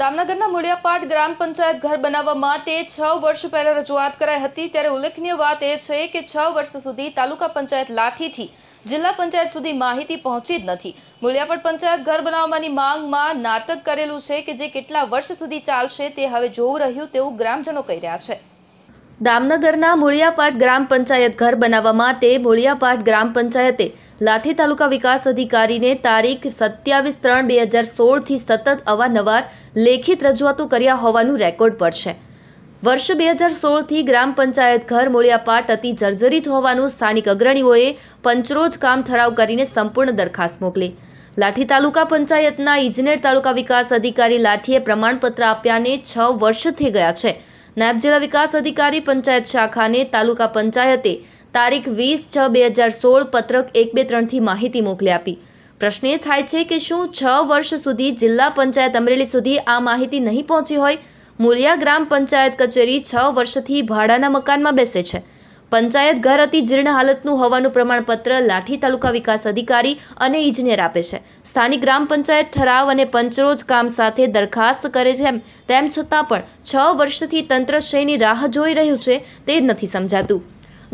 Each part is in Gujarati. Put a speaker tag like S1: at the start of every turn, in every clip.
S1: દામનગરના મૂળિયાપાટ ગ્રામ પંચાયત ઘર બનાવવા માટે છ વર્ષ પહેલા રજૂઆત કરાઈ હતી ત્યારે ઉલ્લેખનીય વાત એ છે કે છ વર્ષ સુધી તાલુકા પંચાયત લાઠીથી જિલ્લા પંચાયત સુધી માહિતી પહોંચી જ નથી મૂળિયાપાટ પંચાયત ઘર બનાવવાની માંગમાં નાટક કરેલું છે કે જે કેટલા વર્ષ સુધી ચાલશે તે હવે જોવું રહ્યું તેવું ગ્રામજનો કહી રહ્યા છે દામનગરના મૂળિયાપાટ ગ્રામ પંચાયત ઘર બનાવવા માટે મૂળિયાપાટ ગ્રામ પંચાયતે લાઠી તાલુકા વિકાસ અધિકારીને તારીખ સત્યાવીસ ત્રણ બે હજાર સોળથી સતત અવારનવાર લેખિત રજૂઆતો કર્યા હોવાનું રેકોર્ડ પર છે વર્ષ બે હજાર સોળથી ગ્રામ પંચાયત ઘર મૂળિયાપાટ અતિ જર્જરિત હોવાનું સ્થાનિક અગ્રણીઓએ પંચરોજ કામ ઠરાવ કરીને સંપૂર્ણ દરખાસ્ત મોકલી લાઠી તાલુકા પંચાયતના ઇજનેર તાલુકા વિકાસ અધિકારી લાઠીએ પ્રમાણપત્ર આપ્યાને છ વર્ષ થઈ ગયા છે નાયબ જિલ્લા વિકાસ અધિકારી પંચાયત શાખાને તાલુકા પંચાયતે તારીખ વીસ છ બે હજાર સોળ પત્રક એક બે ત્રણથી માહિતી મોકલી આપી પ્રશ્ન એ થાય છે કે શું છ વર્ષ સુધી જિલ્લા પંચાયત અમરેલી સુધી આ માહિતી નહીં પહોંચી હોય મૂળિયા ગ્રામ પંચાયત કચેરી છ વર્ષથી ભાડાના મકાનમાં બેસે છે પંચાયત ઘર અતિ જીર્ણ હાલતનું હોવાનું પ્રમાણપત્ર લાઠી તાલુકા વિકાસ અધિકારી અને ઇજનેર આપે છે સ્થાનિક ગ્રામ પંચાયત ઠરાવ અને પંચરોજ કામ સાથે દરખાસ્ત કરે છે તેમ છતાં પણ છ વર્ષથી તંત્રશ્રયની રાહ જોઈ રહ્યું છે તે નથી સમજાતું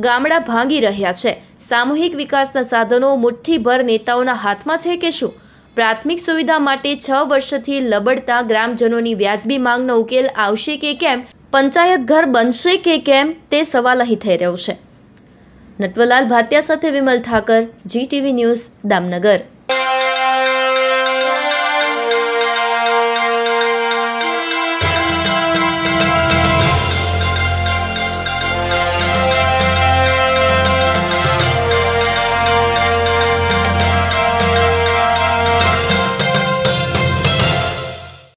S1: ગામડા ભાંગી રહ્યા છે સામૂહિક વિકાસના સાધનો મુઠ્ઠીભર નેતાઓના હાથમાં છે કે શું પ્રાથમિક સુવિધા માટે છ વર્ષથી લબડતા ગ્રામજનોની વ્યાજબી માંગનો ઉકેલ આવશે કે કેમ પંચાયત ઘર બનશે કે કેમ તે સવાલ અહીં થઈ રહ્યો છે નટવલાલ ભાટિયા સાથે વિમલ ઠાકર જીટીવી ન્યૂઝ દામનગર